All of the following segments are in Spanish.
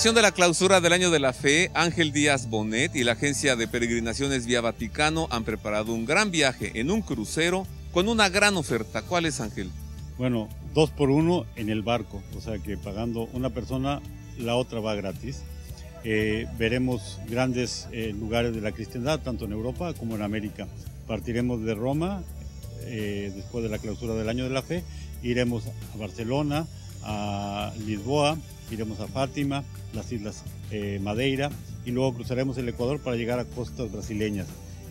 de la clausura del Año de la Fe, Ángel Díaz Bonet y la agencia de peregrinaciones Vía Vaticano han preparado un gran viaje en un crucero con una gran oferta. ¿Cuál es, Ángel? Bueno, dos por uno en el barco, o sea que pagando una persona, la otra va gratis. Eh, veremos grandes eh, lugares de la cristiandad, tanto en Europa como en América. Partiremos de Roma, eh, después de la clausura del Año de la Fe, iremos a Barcelona, a Lisboa, iremos a Fátima, las Islas eh, Madeira y luego cruzaremos el Ecuador para llegar a costas brasileñas.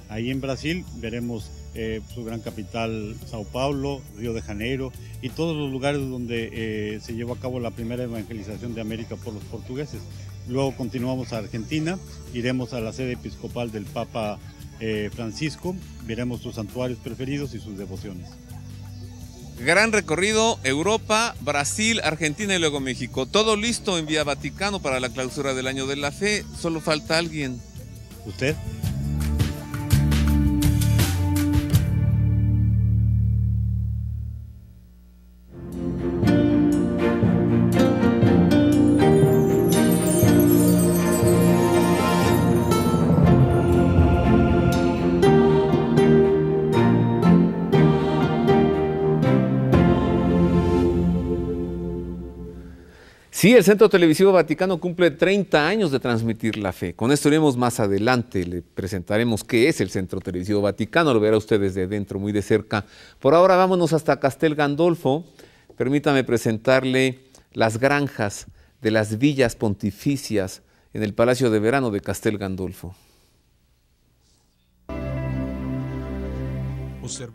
Ahí en Brasil veremos eh, su gran capital, Sao Paulo, Río de Janeiro y todos los lugares donde eh, se llevó a cabo la primera evangelización de América por los portugueses. Luego continuamos a Argentina, iremos a la sede episcopal del Papa Francisco, veremos sus santuarios preferidos y sus devociones. Gran recorrido, Europa, Brasil, Argentina y luego México. Todo listo en Vía Vaticano para la clausura del año de la fe. Solo falta alguien. ¿Usted? Sí, el Centro Televisivo Vaticano cumple 30 años de transmitir la fe. Con esto iremos más adelante, le presentaremos qué es el Centro Televisivo Vaticano, lo verá ustedes de dentro, muy de cerca. Por ahora vámonos hasta Castel Gandolfo. Permítame presentarle las granjas de las villas pontificias en el Palacio de Verano de Castel Gandolfo.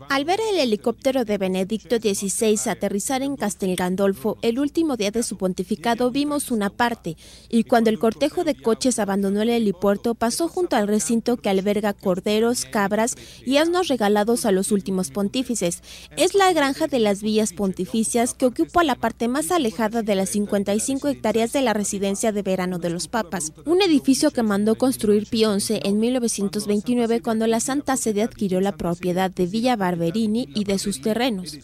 Al ver el helicóptero de Benedicto XVI aterrizar en Castel Gandolfo el último día de su pontificado, vimos una parte, y cuando el cortejo de coches abandonó el helipuerto, pasó junto al recinto que alberga corderos, cabras y asnos regalados a los últimos pontífices. Es la granja de las villas pontificias que ocupa la parte más alejada de las 55 hectáreas de la residencia de verano de los papas, un edificio que mandó construir Pío XI en 1929 cuando la Santa Sede adquirió la propiedad de Villa Barberini y de sus terrenos.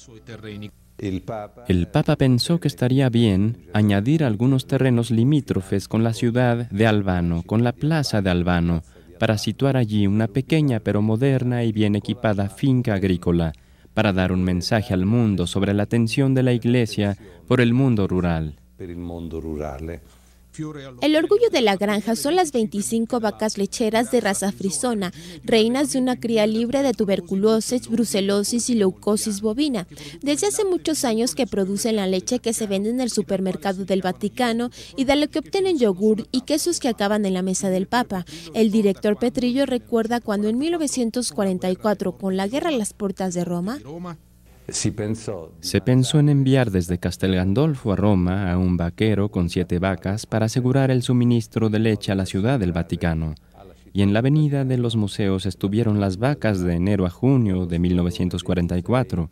El Papa pensó que estaría bien añadir algunos terrenos limítrofes con la ciudad de Albano, con la plaza de Albano, para situar allí una pequeña pero moderna y bien equipada finca agrícola, para dar un mensaje al mundo sobre la atención de la Iglesia por el mundo rural. El orgullo de la granja son las 25 vacas lecheras de raza frisona, reinas de una cría libre de tuberculosis, brucelosis y leucosis bovina. Desde hace muchos años que producen la leche que se vende en el supermercado del Vaticano y de lo que obtienen yogur y quesos que acaban en la mesa del Papa. El director Petrillo recuerda cuando en 1944, con la guerra a las puertas de Roma, se pensó en enviar desde Castel Gandolfo a Roma a un vaquero con siete vacas para asegurar el suministro de leche a la ciudad del Vaticano. Y en la avenida de los museos estuvieron las vacas de enero a junio de 1944.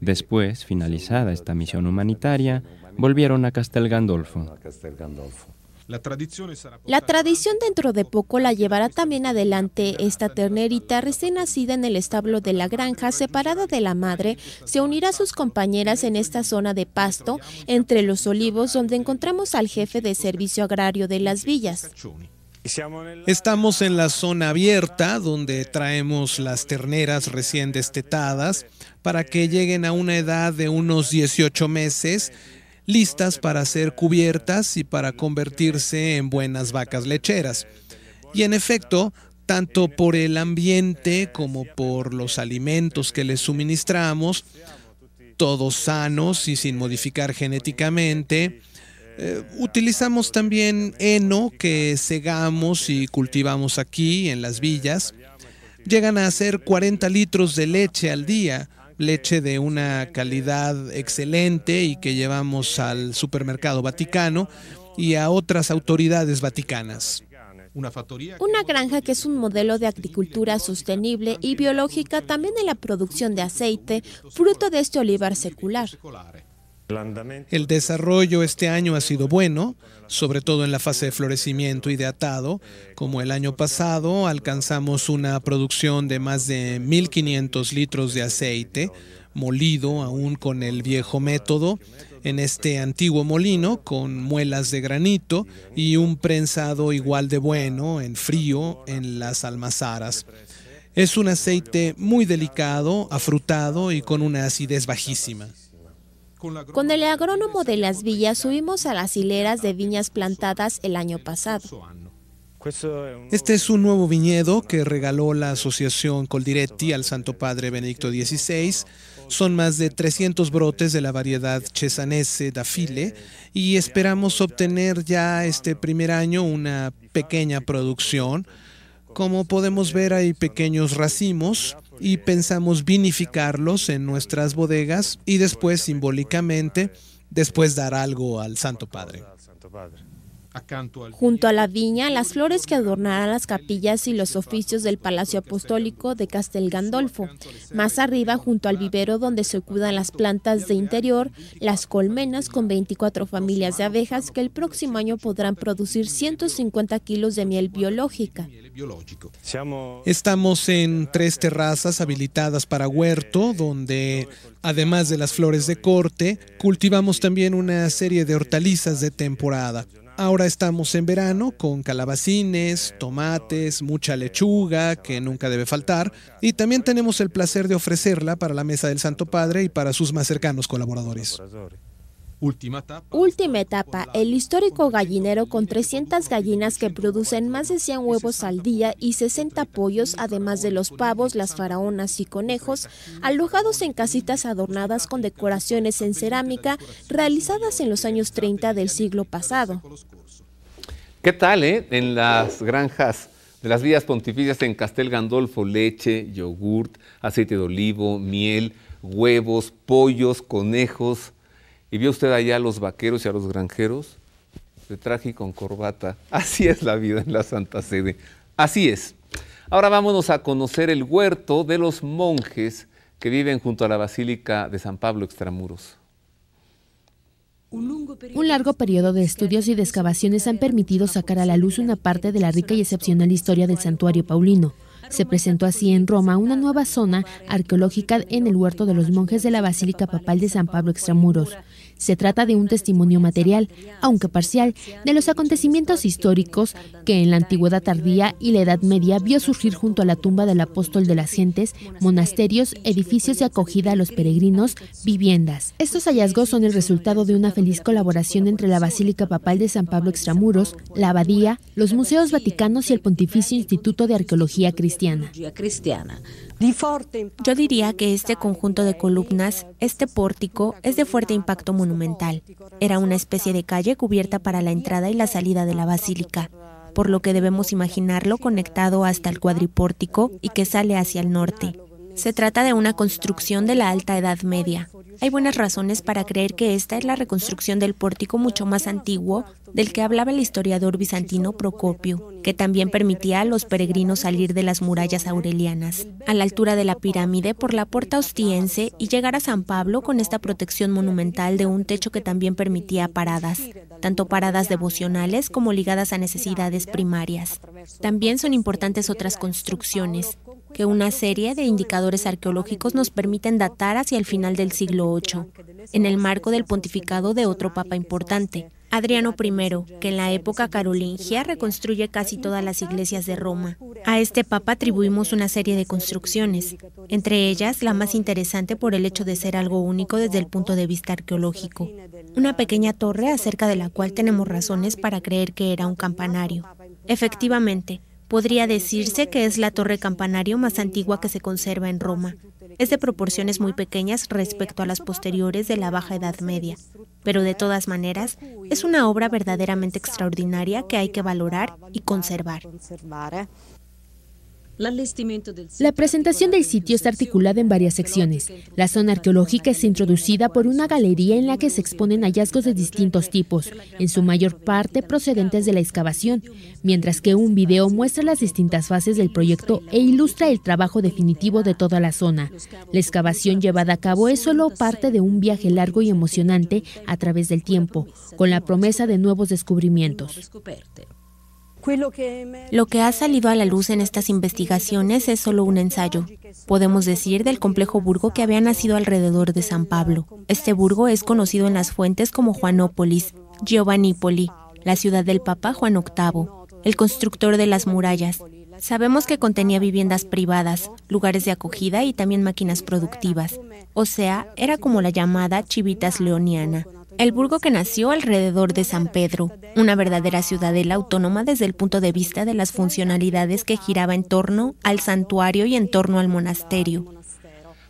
Después, finalizada esta misión humanitaria, volvieron a Castel Gandolfo. La tradición este dentro de poco la llevará también adelante. Esta ternerita recién nacida en el establo de la granja, separada de la madre, se unirá a sus compañeras en esta este zona de pasto, entre los olivos, donde encontramos al jefe de servicio agrario de las villas. Estamos en la zona abierta donde traemos las terneras recién destetadas para que lleguen a una edad de unos 18 meses listas para ser cubiertas y para convertirse en buenas vacas lecheras. Y en efecto, tanto por el ambiente como por los alimentos que les suministramos, todos sanos y sin modificar genéticamente, eh, utilizamos también heno que segamos y cultivamos aquí en las villas. Llegan a hacer 40 litros de leche al día, leche de una calidad excelente y que llevamos al supermercado vaticano y a otras autoridades vaticanas. Una, granja que es un modelo de agricultura sostenible y biológica también en la producción de aceite, fruto de este olivar secular. El desarrollo este año ha sido bueno, sobre todo en la fase de florecimiento y de atado. Como el año pasado, alcanzamos una producción de más de 1.500 litros de aceite, molido aún con el viejo método, en este antiguo molino con muelas de granito y un prensado igual de bueno en frío en las almazaras. Es un aceite muy delicado, afrutado y con una acidez bajísima. Con el agrónomo de las villas subimos a las hileras de viñas plantadas el año pasado. Este es un nuevo viñedo que regaló la Asociación Coldiretti al Santo Padre Benedicto XVI. Son más de 300 brotes de la variedad eh, Chesanese da File eh, y esperamos obtener ya este primer año una pequeña producción. Como podemos ver hay pequeños racimos y pensamos vinificarlos en nuestras bodegas y después simbólicamente, después dar algo al Santo Padre. Junto a la viña, las flores que adornarán las capillas y los oficios del Palacio Apostólico de Castel Gandolfo. Más arriba, junto al vivero donde se cuidan las plantas de interior, las colmenas con 24 familias de abejas que el próximo año podrán producir 150 kilos de miel biológica. Estamos en tres terrazas habilitadas para huerto, donde, además de las flores de corte, cultivamos también una serie de hortalizas de temporada Ahora estamos en verano con calabacines, tomates, mucha lechuga, que nunca debe faltar, y también tenemos el placer de ofrecerla para la mesa del Santo Padre y para sus más cercanos colaboradores. Última etapa. Última etapa, el histórico gallinero con 300 gallinas que producen más de 100 huevos al día y 60 pollos, además de los pavos, las faraonas y conejos, alojados en casitas adornadas con decoraciones en cerámica realizadas en los años 30 del siglo pasado. ¿Qué tal, eh? En las granjas de las vías pontificias en Castel Gandolfo, leche, yogurt, aceite de olivo, miel, huevos, pollos, conejos, y vio usted allá a los vaqueros y a los granjeros de traje y con corbata. Así es la vida en la Santa Sede. Así es. Ahora vámonos a conocer el huerto de los monjes que viven junto a la Basílica de San Pablo Extramuros. Un largo periodo de estudios y de excavaciones han permitido sacar a la luz una parte de la rica y excepcional historia del santuario paulino. Se presentó así en Roma una nueva zona arqueológica en el huerto de los monjes de la Basílica Papal de San Pablo Extramuros. Se trata de un testimonio material, aunque parcial, de los acontecimientos históricos que en la antigüedad tardía y la Edad Media vio surgir junto a la tumba del apóstol de las gentes, monasterios, edificios de acogida a los peregrinos, viviendas. Estos hallazgos son el resultado de una feliz colaboración entre la Basílica Papal de San Pablo Extramuros, la Abadía, los Museos Vaticanos y el Pontificio Instituto de Arqueología Cristiana. Yo diría que este conjunto de columnas, este pórtico, es de fuerte impacto mundial era una especie de calle cubierta para la entrada y la salida de la basílica, por lo que debemos imaginarlo conectado hasta el cuadripórtico y que sale hacia el norte. Se trata de una construcción de la Alta Edad Media. Hay buenas razones para creer que esta es la reconstrucción del pórtico mucho más antiguo del que hablaba el historiador bizantino Procopio, que también permitía a los peregrinos salir de las murallas aurelianas, a la altura de la pirámide por la puerta ostiense y llegar a San Pablo con esta protección monumental de un techo que también permitía paradas, tanto paradas devocionales como ligadas a necesidades primarias. También son importantes otras construcciones, que una serie de indicadores arqueológicos nos permiten datar hacia el final del siglo VIII, en el marco del pontificado de otro papa importante, Adriano I, que en la época carolingia reconstruye casi todas las iglesias de Roma. A este papa atribuimos una serie de construcciones, entre ellas la más interesante por el hecho de ser algo único desde el punto de vista arqueológico, una pequeña torre acerca de la cual tenemos razones para creer que era un campanario. Efectivamente, Podría decirse que es la torre campanario más antigua que se conserva en Roma. Es de proporciones muy pequeñas respecto a las posteriores de la Baja Edad Media, pero de todas maneras es una obra verdaderamente extraordinaria que hay que valorar y conservar. La presentación del sitio está articulada en varias secciones. La zona arqueológica es introducida por una galería en la que se exponen hallazgos de distintos tipos, en su mayor parte procedentes de la excavación, mientras que un video muestra las distintas fases del proyecto e ilustra el trabajo definitivo de toda la zona. La excavación llevada a cabo es solo parte de un viaje largo y emocionante a través del tiempo, con la promesa de nuevos descubrimientos. Lo que ha salido a la luz en estas investigaciones es solo un ensayo, podemos decir, del complejo burgo que había nacido alrededor de San Pablo. Este burgo es conocido en las fuentes como Juanópolis, Giovannipoli, la ciudad del Papa Juan VIII, el constructor de las murallas. Sabemos que contenía viviendas privadas, lugares de acogida y también máquinas productivas. O sea, era como la llamada Chivitas Leoniana, el burgo que nació alrededor de San Pedro, una verdadera ciudadela autónoma desde el punto de vista de las funcionalidades que giraba en torno al santuario y en torno al monasterio.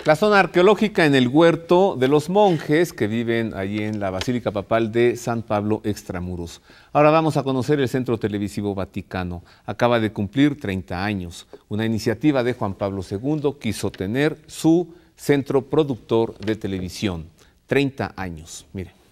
La zona arqueológica en el huerto de los monjes que viven allí en la Basílica Papal de San Pablo Extramuros. Ahora vamos a conocer el Centro Televisivo Vaticano. Acaba de cumplir 30 años. Una iniciativa de Juan Pablo II quiso tener su centro productor de televisión. 30 años. Miren.